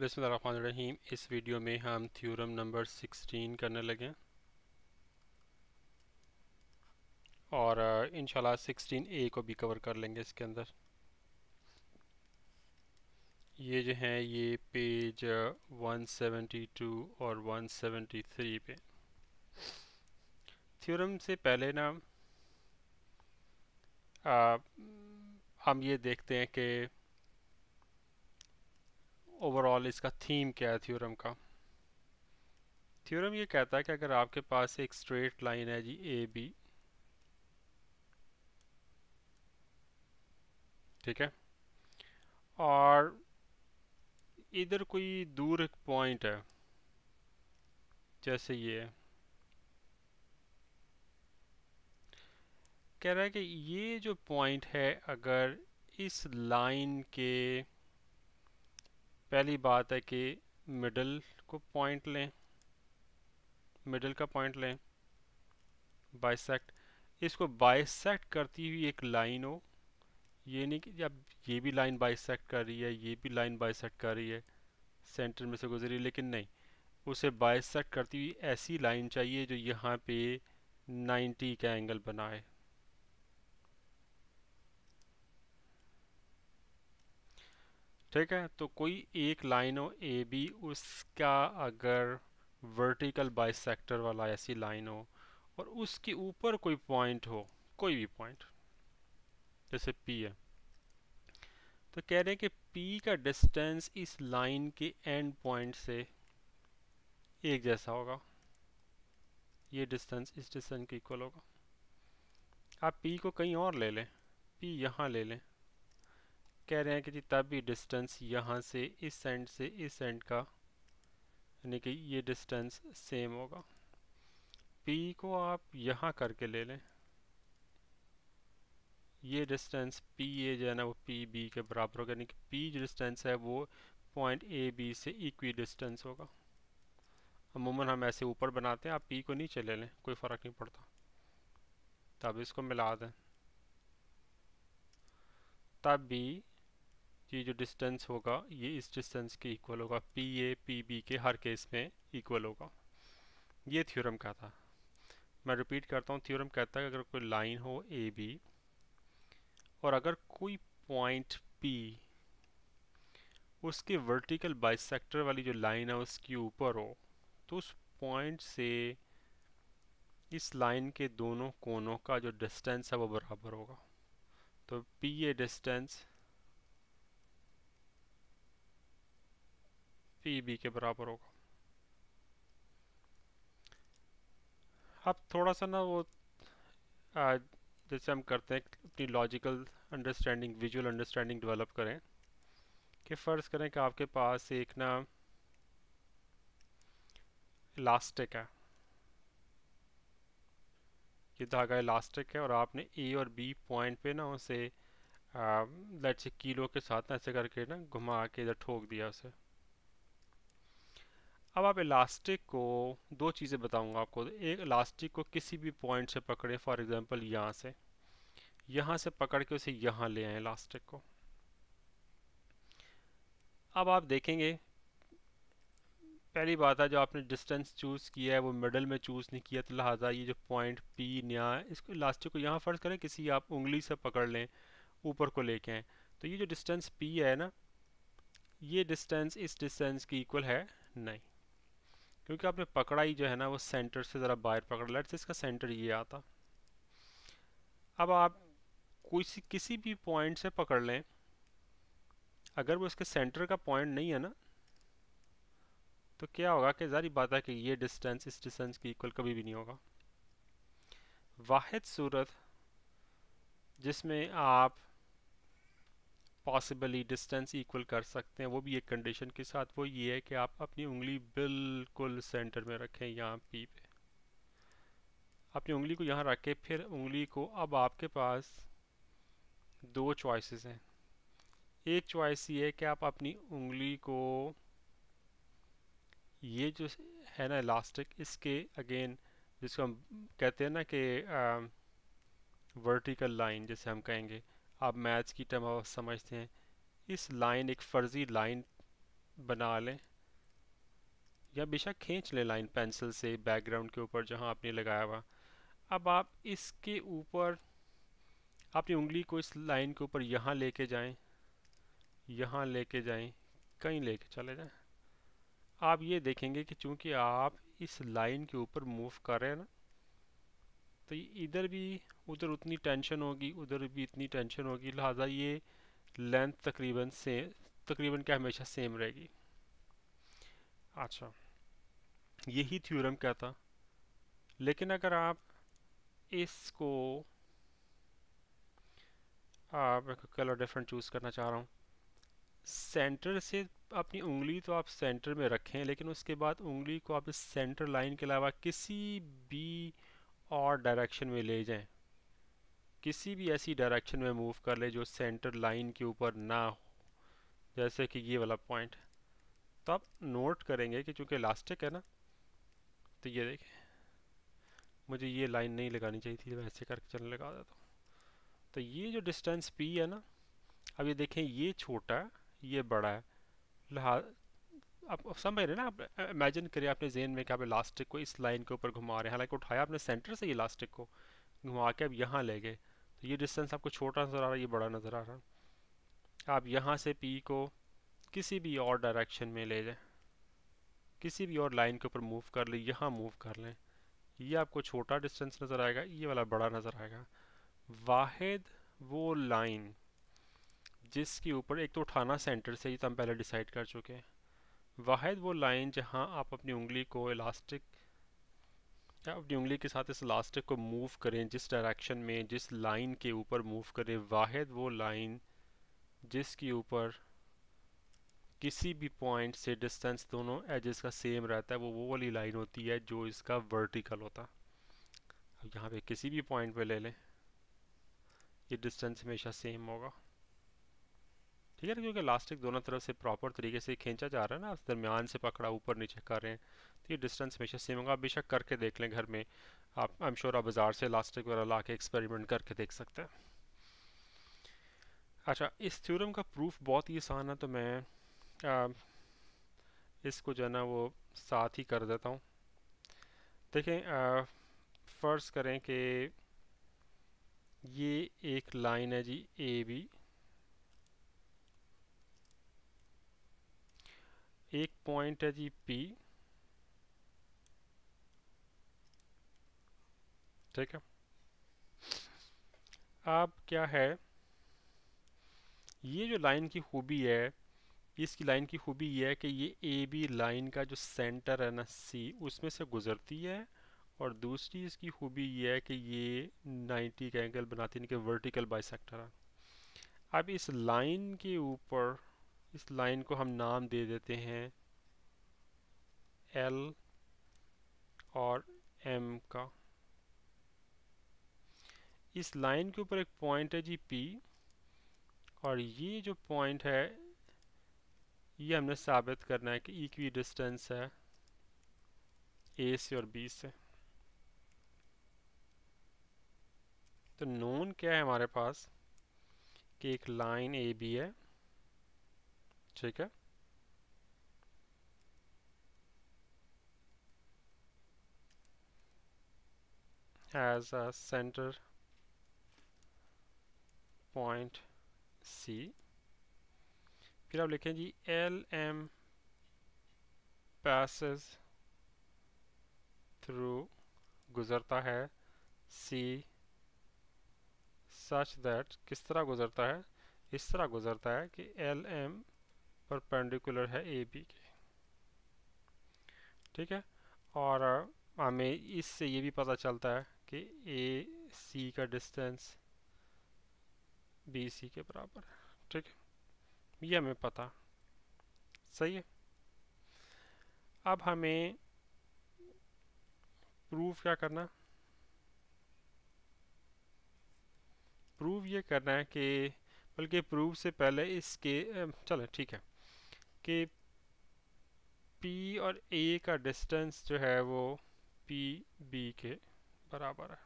बसमीम इस वीडियो में हम थ्योरम नंबर 16 करने लगे और इन 16 ए को भी कवर कर लेंगे इसके अंदर ये जो है ये पेज 172 और 173 पे थ्योरम से पहले ना आ, हम ये देखते हैं कि ओवरऑल इसका थीम क्या है थ्योरम का थ्योरम ये कहता है कि अगर आपके पास एक स्ट्रेट लाइन है जी ए बी ठीक है और इधर कोई दूर एक पॉइंट है जैसे ये कह रहा है कि ये जो पॉइंट है अगर इस लाइन के पहली बात है कि मिडल को पॉइंट लें मिडल का पॉइंट लें बाइसेक्ट इसको बाइसेक्ट करती हुई एक लाइन हो ये नहीं कि जब ये भी लाइन बाइसेक्ट कर रही है ये भी लाइन बाइसेक्ट कर रही है सेंटर में से गुजरी लेकिन नहीं उसे बाइसेक्ट करती हुई ऐसी लाइन चाहिए जो यहाँ पे 90 का एंगल बनाए ठीक है तो कोई एक लाइन हो ए बी उसका अगर वर्टिकल बाइसेक्टर वाला ऐसी लाइन हो और उसके ऊपर कोई पॉइंट हो कोई भी पॉइंट जैसे पी है तो कह रहे हैं कि पी का डिस्टेंस इस लाइन के एंड पॉइंट से एक जैसा होगा ये डिस्टेंस इस डिस्टेंस के इक्वल होगा आप पी को कहीं और ले लें पी यहाँ ले लें कह रहे हैं कि जी तब भी डिस्टेंस यहाँ से इस एंड से इस एंड का यानी कि ये डिस्टेंस सेम होगा P को आप यहाँ करके ले लें ये डिस्टेंस पी ए जो है ना वो पी बी के बराबर होगा यानी कि पी जो डिस्टेंस है वो पॉइंट ए बी से इक्वी डिस्टेंस होगा अमूमन हम ऐसे ऊपर बनाते हैं आप पी को नीचे ले लें कोई फ़र्क नहीं पड़ता तब इसको मिला दें तब भी ये जो डिस्टेंस होगा ये इस डिस्टेंस के इक्वल होगा पी ए पी बी के हर केस में इक्वल होगा ये थ्योरम कहता है मैं रिपीट करता हूँ थ्योरम कहता है कि अगर कोई लाइन हो ए बी और अगर कोई पॉइंट पी उसके वर्टिकल बाइसेक्टर वाली जो लाइन है उसके ऊपर हो तो उस पॉइंट से इस लाइन के दोनों कोनों का जो डिस्टेंस है वो बराबर होगा तो P A distance E B के बराबर होगा अब थोड़ा सा ना वो जैसे हम करते हैं अपनी logical understanding visual understanding develop करें कि फ़र्ज़ करें कि आपके पास एक ना इलास्टिक है ये धागा इलास्टिक है और आपने ए और बी पॉइंट पे ना उसे लेट से कीलो के साथ ना ऐसे करके ना घुमा के इधर ठोक दिया उसे अब आप इलास्टिक को दो चीज़ें बताऊंगा आपको एक इलास्टिक को किसी भी पॉइंट से पकड़े फॉर एग्जांपल यहाँ से यहाँ से पकड़ के उसे यहाँ ले आए इलास्टिक को अब आप देखेंगे पहली बात है जो आपने डिस्टेंस चूज़ किया है वो मिडल में चूज़ नहीं किया तो लिहाजा ये जो पॉइंट पी न्या इसको इलास्टिक को यहाँ फ़र्ज करें किसी आप उंगली से पकड़ लें ऊपर को लेके आएँ तो ये जो डिस्टेंस पी है ना ये डिस्टेंस इस डिस्टेंस की इक्वल है नहीं क्योंकि आपने पकड़ा ही जो है ना वो सेंटर से ज़रा बाहर पकड़ लेट्स इसका सेंटर ये आता अब आप कोई किसी भी पॉइंट से पकड़ लें अगर वो इसके सेंटर का पॉइंट नहीं है ना तो क्या होगा कि जारी बात है कि ये डिस्टेंस इस डिस्टेंस की इक्वल कभी भी नहीं होगा वाद सूरत जिसमें आप पॉसिबली डिस्टेंस इक्वल कर सकते हैं वो भी एक कंडीशन के साथ वो ये है कि आप अपनी उंगली बिल्कुल सेंटर में रखें यहाँ पी पे अपनी उंगली को यहाँ रखें फिर उंगली को अब आपके पास दो चॉइसेस हैं एक चॉइस ये है कि आप अपनी उंगली को ये जो है ना इलास्टिक इसके अगेन जिसको हम कहते हैं ना कि वर्टिकल लाइन जैसे हम कहेंगे अब मैथ्स की टर्म समझते हैं इस लाइन एक फर्जी लाइन बना लें या बेशक खींच लें लाइन पेंसिल से बैकग्राउंड के ऊपर जहां आपने लगाया हुआ अब आप इसके ऊपर अपनी उंगली को इस लाइन के ऊपर यहाँ लेके जाएं यहाँ लेके जाएं कहीं लेके चले जाएं आप ये देखेंगे कि चूंकि आप इस लाइन के ऊपर मूव कर रहे हैं ना तो इधर भी उधर उतनी टेंशन होगी उधर भी इतनी टेंशन होगी लिहाजा ये लेंथ तकरीबन से तकरीबन क्या हमेशा सेम रहेगी अच्छा यही थ्योरम क्या था लेकिन अगर आप इसको आप कलर डिफरेंट चूज़ करना चाह रहा हूँ सेंटर से अपनी उंगली तो आप सेंटर में रखें लेकिन उसके बाद उंगली को आप इस सेंटर लाइन के अलावा किसी भी और डायरेक्शन में ले जाएं किसी भी ऐसी डायरेक्शन में मूव कर ले जो सेंटर लाइन के ऊपर ना हो जैसे कि ये वाला पॉइंट तो आप नोट करेंगे कि चूँकि इलास्टिक है ना तो ये देखें मुझे ये लाइन नहीं लगानी चाहिए थी मैं ऐसे करके चलने लगा देता हूँ तो ये जो डिस्टेंस पी है ना अब ये देखें ये छोटा है ये बड़ा है लिहाज आप समझ रहे ना आप इमेजिन करिए आपने जेन में कि आप इलास्टिक को इस लाइन के ऊपर घुमा रहे हैं हालांकि उठाया आपने सेंटर से इलास्टिक को घुमा के अब यहाँ ले गए तो ये डिस्टेंस आपको छोटा नज़र आ रहा है ये बड़ा नज़र आ रहा है आप यहाँ से पी को किसी भी और डायरेक्शन में ले जाए किसी भी और लाइन के ऊपर मूव कर लें यहाँ मूव कर लें ये आपको छोटा डिस्टेंस नज़र आएगा ये वाला बड़ा नज़र आएगा वाद वो लाइन जिसके ऊपर एक तो उठाना सेंटर से ये तो हम पहले डिसाइड कर चुके हैं वाद वो लाइन जहाँ आप अपनी उंगली को इलास्टिक या अपनी उंगली के साथ इस इलास्टिक को मूव करें जिस डायरेक्शन में जिस लाइन के ऊपर मूव करें वाद वो लाइन जिसके ऊपर किसी भी पॉइंट से डिस्टेंस दोनों एजेस का सेम रहता है वो वो वाली लाइन होती है जो इसका वर्टिकल होता है अब यहाँ पे किसी भी पॉइंट पे ले लें ये डिस्टेंस हमेशा सेम होगा ठीक है ना क्योंकि इलास्टिक दोनों तरफ से प्रॉपर तरीके से खींचा जा रहा है ना दरमियान से पकड़ा ऊपर नीचे कर रहे हैं तो ये डिस्टेंस हमेशा सेम होगा आप बेशक करके देख लें घर में आप आई एम श्योर आप बाज़ार से इलास्टिक वगैरह ला के एक्सपेरिमेंट करके देख सकते हैं अच्छा इस थ्योरम का प्रूफ बहुत ही आसान है तो मैं आ, इसको जो है ना वो साथ ही कर देता हूँ देखें फ़र्ज़ करें कि ये एक लाइन है जी ए बी पॉइंट है जी पी ठीक है अब क्या है ये जो लाइन की खूबी है इसकी लाइन की खूबी ये है कि ये ए बी लाइन का जो सेंटर है ना सी उसमें से गुजरती है और दूसरी इसकी खूबी ये है कि ये 90 का एंगल बनाती है कि वर्टिकल बाइसेक्टर है अब इस लाइन के ऊपर इस लाइन को हम नाम दे देते हैं एल और एम का इस लाइन के ऊपर एक पॉइंट है जी पी और ये जो पॉइंट है ये हमने साबित करना है कि इक्वी डिस्टेंस है ए से और बी से तो नोन क्या है हमारे पास कि एक लाइन ए बी है ठीक है as a center point C फिर आप लिखें G L M passes through गुज़रता है सी सच दैट किस तरह गुज़रता है इस तरह गुज़रता है कि एल एम पर पेंडिकुलर है ए बी के ठीक है और हमें इससे ये भी पता चलता है कि ए सी का डिस्टेंस बी सी के बराबर है ठीक है ये हमें पता सही है अब हमें प्रूफ क्या करना प्रूव ये करना है कि बल्कि प्रूव से पहले इसके चलो ठीक है कि पी और ए का डिस्टेंस जो है वो पी बी के बराबर है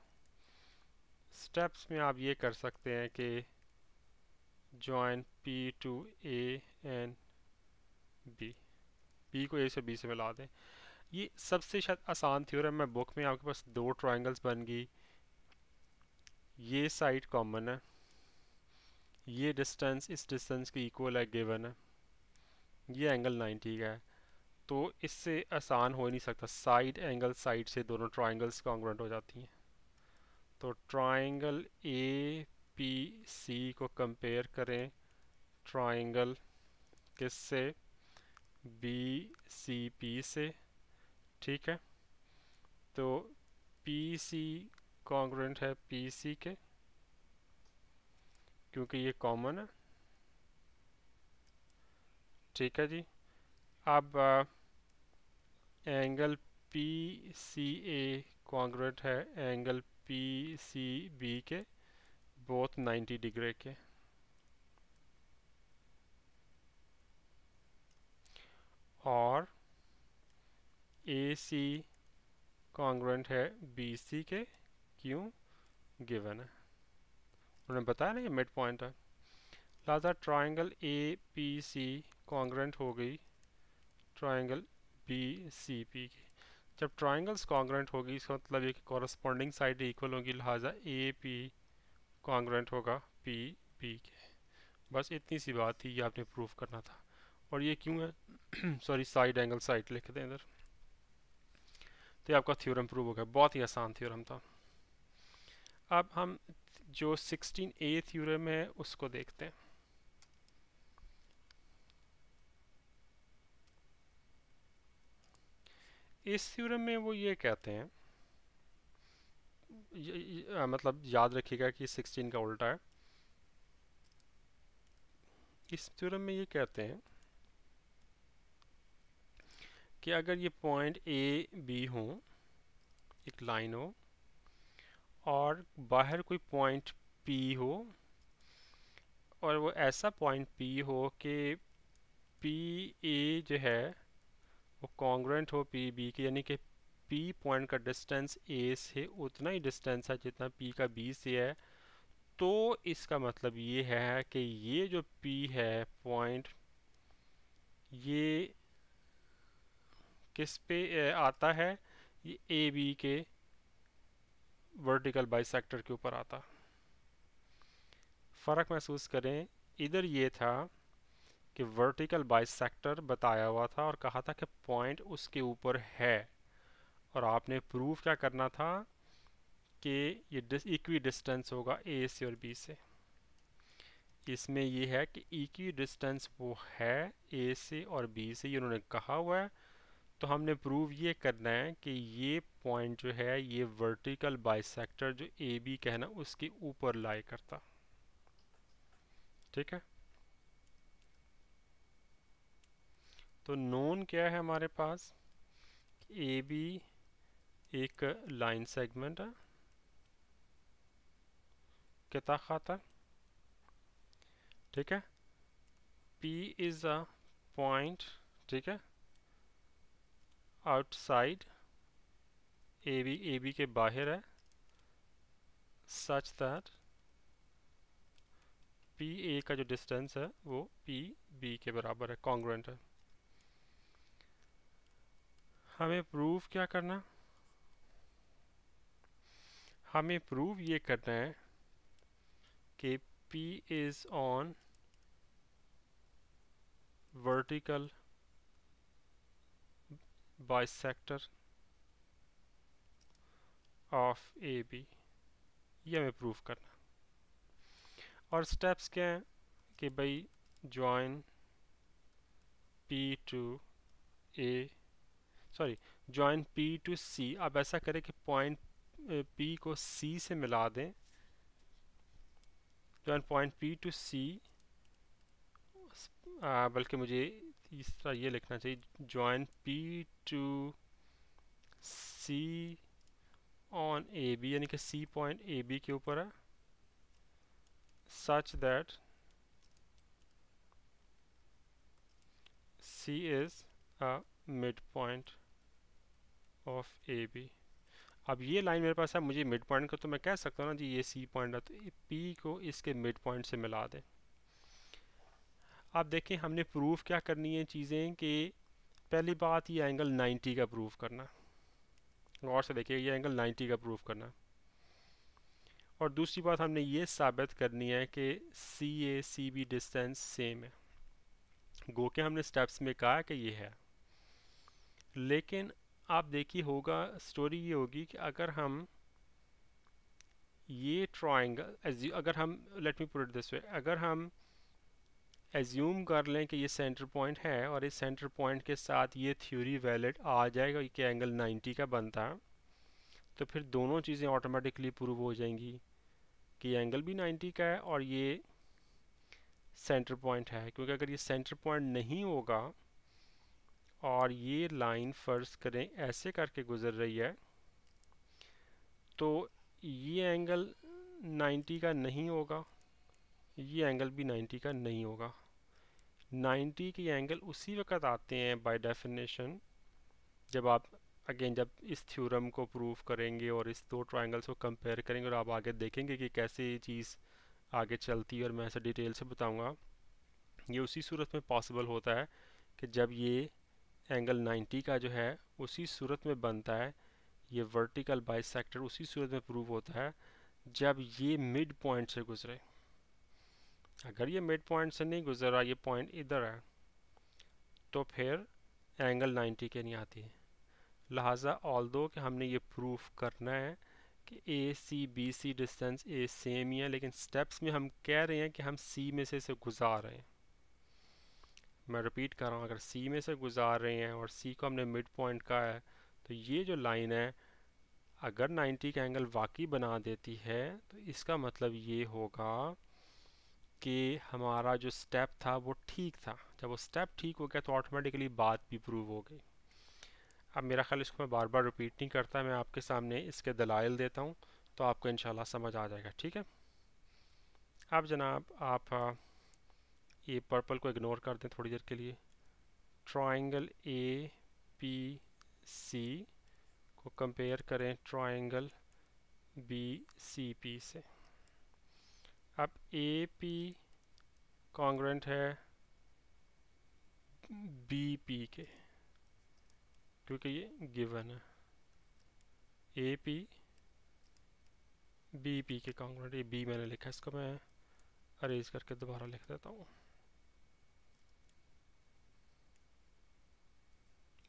स्टेप्स में आप ये कर सकते हैं कि join P to A and B P को ए से बी से मिला दें ये सबसे शायद आसान थ्योरम है बुक में आपके पास दो ट्राइंगल्स बन गई ये साइड कॉमन है ये डिस्टेंस इस डिस्टेंस के इक्वल है गिवन है ये एंगल नाइन्टी का है तो इससे आसान हो ही नहीं सकता साइड एंगल साइड से दोनों ट्राइंगल्स कॉन्ग्रेंट हो जाती हैं तो ट्राइंगल ए पी सी को कंपेयर करें ट्राइंगल किस से बी सी पी से ठीक है तो पी सी कॉन्ग्रेंट है पी सी के क्योंकि ये कॉमन है ठीक है जी अब angle P C A congruent है एंगल पी सी बी के बोथ 90 डिग्री के और ए सी कॉन्ग्रेंट है बी सी के क्यों गिवन है उन्होंने बताया ना ये मिड पॉइंट है लाजा triangle A P C congruent हो गई ट्राइंगल बी सी पी के जब ट्राइंगल्स कॉन्ग्रेंट होगी इसका मतलब ये कॉरस्पॉन्डिंग साइड इक्वल होगी लिहाजा ए पी कॉन्ग्रेंट होगा पी पी के बस इतनी सी बात थी ये आपने प्रूफ करना था और ये क्यों है सॉरी साइड एंगल साइड लिख दें इधर तो ये आपका थ्योरम प्रूव हो गया बहुत ही आसान थ्योरम था अब हम जो 16 ए थ्योरम है उसको देखते हैं इस थ्योरम में वो ये कहते हैं य, य, मतलब याद रखिएगा कि 16 का उल्टा है इस थ्योरम में ये कहते हैं कि अगर ये पॉइंट ए बी हो एक लाइन हो और बाहर कोई पॉइंट पी हो और वो ऐसा पॉइंट पी हो कि पी ए जो है वो कॉन्ग्रेंट हो पी बी के यानी कि पी पॉइंट का डिस्टेंस ए से उतना ही डिस्टेंस है जितना पी का बी से है तो इसका मतलब ये है कि ये जो पी है पॉइंट ये किस पे आता है ये ए बी के वर्टिकल बाई के ऊपर आता फ़र्क महसूस करें इधर ये था कि वर्टिकल बाइसेक्टर बताया हुआ था और कहा था कि पॉइंट उसके ऊपर है और आपने प्रूव क्या करना था कि ये इक्वी डिस्टेंस होगा ए से और बी से इसमें ये है कि इक्वी डिस्टेंस वो है ए से और बी से ये उन्होंने कहा हुआ है तो हमने प्रूव ये करना है कि ये पॉइंट जो है ये वर्टिकल बाइसेक्टर जो ए बी कहना उसके ऊपर लाई करता ठीक है तो नोन क्या है हमारे पास ए बी एक लाइन सेगमेंट है किता खाता ठीक है पी इज़ अ पॉइंट ठीक है outside A B A B के बाहर है सच दैट पी ए का जो डिस्टेंस है वो पी बी के बराबर है कॉन्ग्रेंट है हमें प्रूव क्या करना हमें प्रूव ये करना है कि P is on vertical sector of A B ये हमें प्रूव करना और स्टेप्स क्या हैं कि भाई join P to A sorry join P to C अब ऐसा करें कि पॉइंट पी को सी से मिला दें join point P to C बल्कि मुझे इस तरह ये लिखना चाहिए join P to C on A B यानी कि सी पॉइंट ए बी के ऊपर है that C is a mid point of A B अब ये लाइन मेरे पास है मुझे मिड पॉइंट का तो मैं कह सकता हूँ ना जी ये सी पॉइंट है तो पी को इसके मिड पॉइंट से मिला दें अब देखें हमने प्रूफ क्या करनी है चीज़ें कि पहली बात ये एंगल 90 का प्रूफ करना गौर से देखिए ये एंगल 90 का प्रूफ करना और दूसरी बात हमने ये साबित करनी है कि C A C B distance same है गो के हमने स्टेप्स में कहा कि ये है लेकिन आप देखिए होगा स्टोरी ये होगी कि अगर हम ये ट्राइंगल अगर हम let me put this way अगर हम एज्यूम कर लें कि ये सेंटर पॉइंट है और इस सेंटर पॉइंट के साथ ये थ्योरी वैलिड आ जाएगा कि एंगल 90 का बनता तो फिर दोनों चीज़ें ऑटोमेटिकली प्रूव हो जाएंगी कि एंगल भी 90 का है और ये सेंटर पॉइंट है क्योंकि अगर ये सेंटर पॉइंट नहीं होगा और ये लाइन फ़र्ज़ करें ऐसे करके गुज़र रही है तो ये एंगल 90 का नहीं होगा ये एंगल भी 90 का नहीं होगा 90 के एंगल उसी वक्त आते हैं बाय डेफिनेशन जब आप अगेन जब इस थ्योरम को प्रूव करेंगे और इस दो ट्रायंगल्स को कंपेयर करेंगे और आप आगे देखेंगे कि कैसे ये चीज़ आगे चलती है और मैं ऐसे डिटेल से बताऊंगा ये उसी सूरत में पॉसिबल होता है कि जब ये एंगल 90 का जो है उसी सूरत में बनता है ये वर्टिकल सेक्टर उसी सूरत में प्रूव होता है जब ये मिड पॉइंट से गुजरे अगर ये मिड पॉइंट से नहीं गुजर रहा ये पॉइंट इधर है तो फिर एंगल 90 के नहीं आती है लिहाजा ऑल दो कि हमने ये प्रूफ करना है कि A C B C distance A same ही है लेकिन स्टेप्स में हम कह रहे हैं कि हम सी में से इसे गुजार रहे हैं मैं रिपीट कर रहा हूँ अगर सी में से गुजार रहे हैं और सी को हमने मिड पॉइंट का है तो ये जो लाइन है अगर 90 का एंगल वाकई बना देती है तो इसका मतलब ये होगा कि हमारा जो स्टेप था वो ठीक था जब वो स्टेप ठीक हो गया तो ऑटोमेटिकली बात भी प्रूव हो गई अब मेरा ख्याल इसको मैं बार बार रिपीट नहीं करता मैं आपके सामने इसके दलाइल देता हूँ तो आपको इन समझ आ जाएगा ठीक है अब जनाब आप ये पर्पल को इग्नोर कर दें थोड़ी देर के लिए ट्राइंगल ए पी सी को कंपेयर करें ट्राइंगल बी सी पी से अब ए पी कॉन्ग्रेंट है बी पी के क्योंकि ये गिवन है ए पी बी पी के कॉन्ग्रेंट ये बी मैंने लिखा इसको मैं अरेज करके दोबारा लिख देता हूँ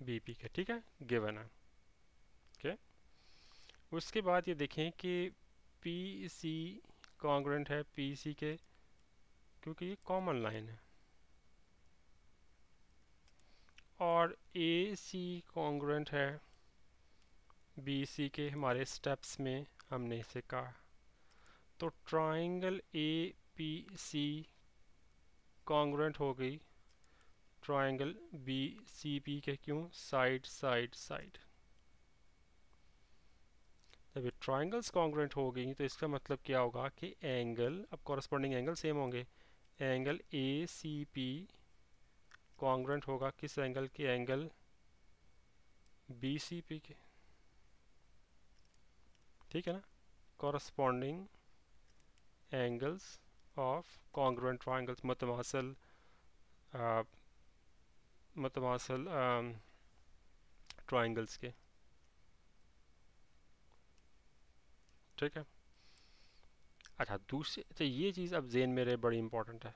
बी पी का ठीक है गिवन है ओके उसके बाद ये देखें कि पी सी कॉन्ग्रेंट है पी सी के क्योंकि ये कॉमन लाइन है और ए सी कॉन्ग्रेंट है बी सी के हमारे स्टेप्स में हमने इसे कहा तो triangle A P C congruent हो गई ट्राइंगल बी सी पी के क्यों साइड साइड साइड जब ये ट्राइंगल्स कॉन्ग्रेंट हो गई तो इसका मतलब क्या होगा कि एंगल अब कॉरस्पॉन्डिंग एंगल सेम होंगे angle A C P congruent होगा किस एंगल के एंगल बी सी पी के ठीक है ना corresponding angles of congruent triangles मतवासल मतवासल ट्राइंगल्स के ठीक है अच्छा दूसरी अच्छा ये चीज़ अब जेन में रहे बड़ी इम्पोर्टेंट है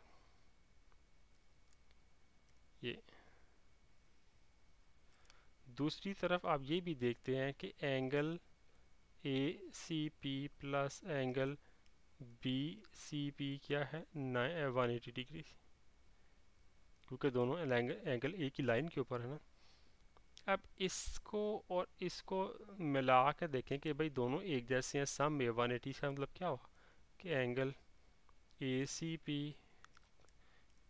ये दूसरी तरफ आप ये भी देखते हैं कि angle A C P plus angle B C P क्या है वन एटी डिग्री क्योंकि दोनों एंगल एक ही लाइन के ऊपर है ना अब इसको और इसको मिला के देखें कि भाई दोनों एक जैसे हैं सम ए वन एटी का मतलब क्या हुआ कि एंगल ए सी पी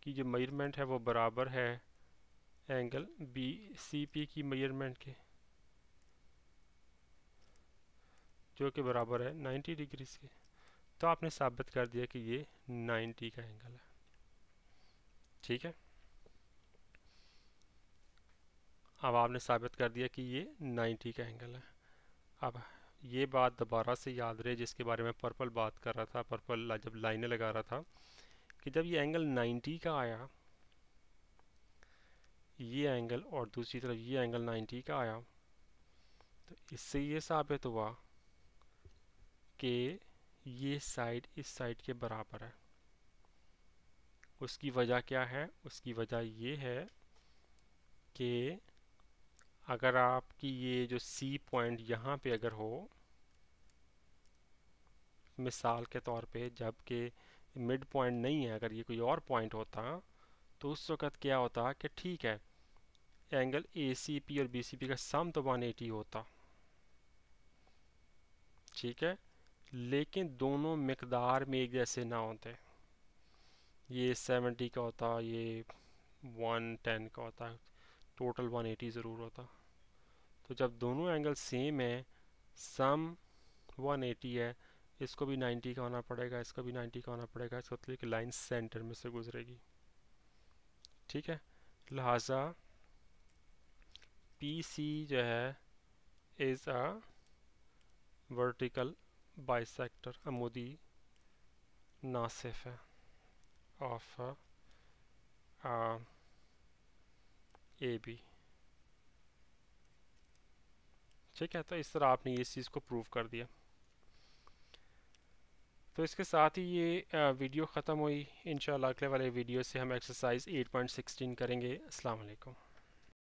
की जो मेजरमेंट है वो बराबर है एंगल बी सी पी की मेजरमेंट के जो कि बराबर है 90 डिग्री के तो आपने साबित कर दिया कि ये 90 का एंगल है ठीक है अब आपने साबित कर दिया कि ये 90 का एंगल है अब ये बात दोबारा से याद रहे जिसके बारे में पर्पल बात कर रहा था पर्पल जब लाइनें लगा रहा था कि जब ये एंगल 90 का आया ये एंगल और दूसरी तरफ ये एंगल 90 का आया तो इससे ये साबित हुआ कि ये साइड इस साइड के बराबर है उसकी वजह क्या है उसकी वजह ये है कि अगर आपकी ये जो सी पॉइंट यहाँ पे अगर हो मिसाल के तौर पे जबकि मिड पॉइंट नहीं है अगर ये कोई और पॉइंट होता तो उस वक़्त क्या होता कि ठीक है एंगल ए सी पी और बी सी पी का सम तो 180 होता ठीक है लेकिन दोनों मकदार में एक जैसे ना होते ये 70 का होता ये 110 का होता टोटल 180 ज़रूर होता तो जब दोनों एंगल सेम है सम 180 है इसको भी 90 का होना पड़ेगा इसको भी 90 का होना पड़ेगा इसका मतलब कि लाइन सेंटर में से गुजरेगी ठीक है लिहाजा पी सी जो है इज़ अ वर्टिकल बाइसेक्टर अमोदी नासिफ है ऑफ ए बी ठीक है तो इस तरह आपने इस चीज़ को प्रूव कर दिया तो इसके साथ ही ये वीडियो ख़त्म हुई इन अगले वाले वीडियो से हम एक्सरसाइज 8.16 करेंगे अस्सलाम वालेकुम